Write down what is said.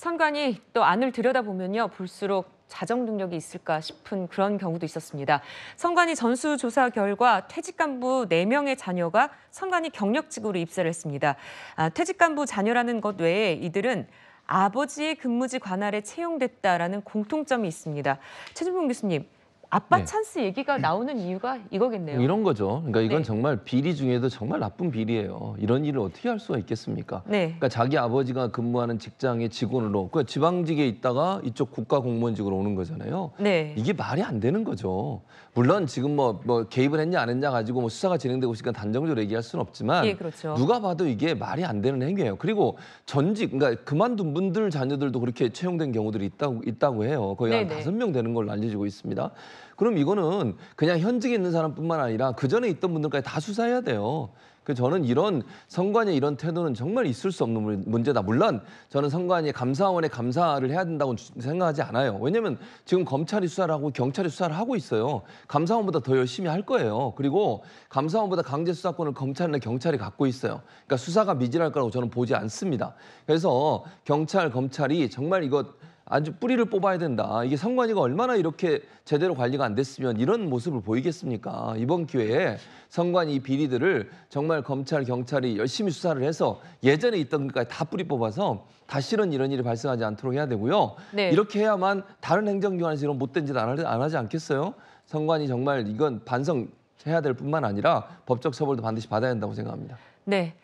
선관위또 안을 들여다보면요. 볼수록 자정 능력이 있을까 싶은 그런 경우도 있었습니다. 선관위 전수조사 결과 퇴직 간부 4명의 자녀가 선관위 경력직으로 입사를 했습니다. 아, 퇴직 간부 자녀라는 것 외에 이들은 아버지의 근무지 관할에 채용됐다라는 공통점이 있습니다. 최준봉 교수님, 아빠 네. 찬스 얘기가 나오는 이유가 이거겠네요. 음, 이런 거죠. 그러니까 이건 네. 정말 비리 중에도 정말 나쁜 비리예요. 이런 일을 어떻게 할 수가 있겠습니까? 네. 그러니까 자기 아버지가 근무하는 직장의 직원으로 그 지방직에 있다가 이쪽 국가 공무원직으로 오는 거잖아요. 네. 이게 말이 안 되는 거죠. 물론 지금 뭐, 뭐 개입을 했냐 안 했냐 가지고 뭐 수사가 진행되고 있으니까 단정적으로 얘기할 수는 없지만 예, 그렇죠. 누가 봐도 이게 말이 안 되는 행위예요. 그리고 전직 그러니까 그만둔 분들 자녀들도 그렇게 채용된 경우들이 있다고 있다고 해요. 거의 한 네, 네. 다섯 명 되는 걸로 알려지고 있습니다. 그럼 이거는 그냥 현직에 있는 사람뿐만 아니라 그 전에 있던 분들까지 다 수사해야 돼요. 그 저는 이런 선관위 이런 태도는 정말 있을 수 없는 문제다. 물론 저는 선관위 감사원에 감사를 해야 된다고 생각하지 않아요. 왜냐하면 지금 검찰이 수사를 하고 경찰이 수사를 하고 있어요. 감사원보다 더 열심히 할 거예요. 그리고 감사원보다 강제 수사권을 검찰이나 경찰이 갖고 있어요. 그러니까 수사가 미진할 거라고 저는 보지 않습니다. 그래서 경찰 검찰이 정말 이것 아주 뿌리를 뽑아야 된다. 이게 선관위가 얼마나 이렇게 제대로 관리가 안 됐으면 이런 모습을 보이겠습니까? 이번 기회에 선관위 비리들을 정말 검찰, 경찰이 열심히 수사를 해서 예전에 있던 것까지 다 뿌리 뽑아서 다시는 이런 일이 발생하지 않도록 해야 되고요. 네. 이렇게 해야만 다른 행정기관에서 이런 못된 짓안 하지 않겠어요? 선관위 정말 이건 반성해야 될 뿐만 아니라 법적 처벌도 반드시 받아야 된다고 생각합니다. 네.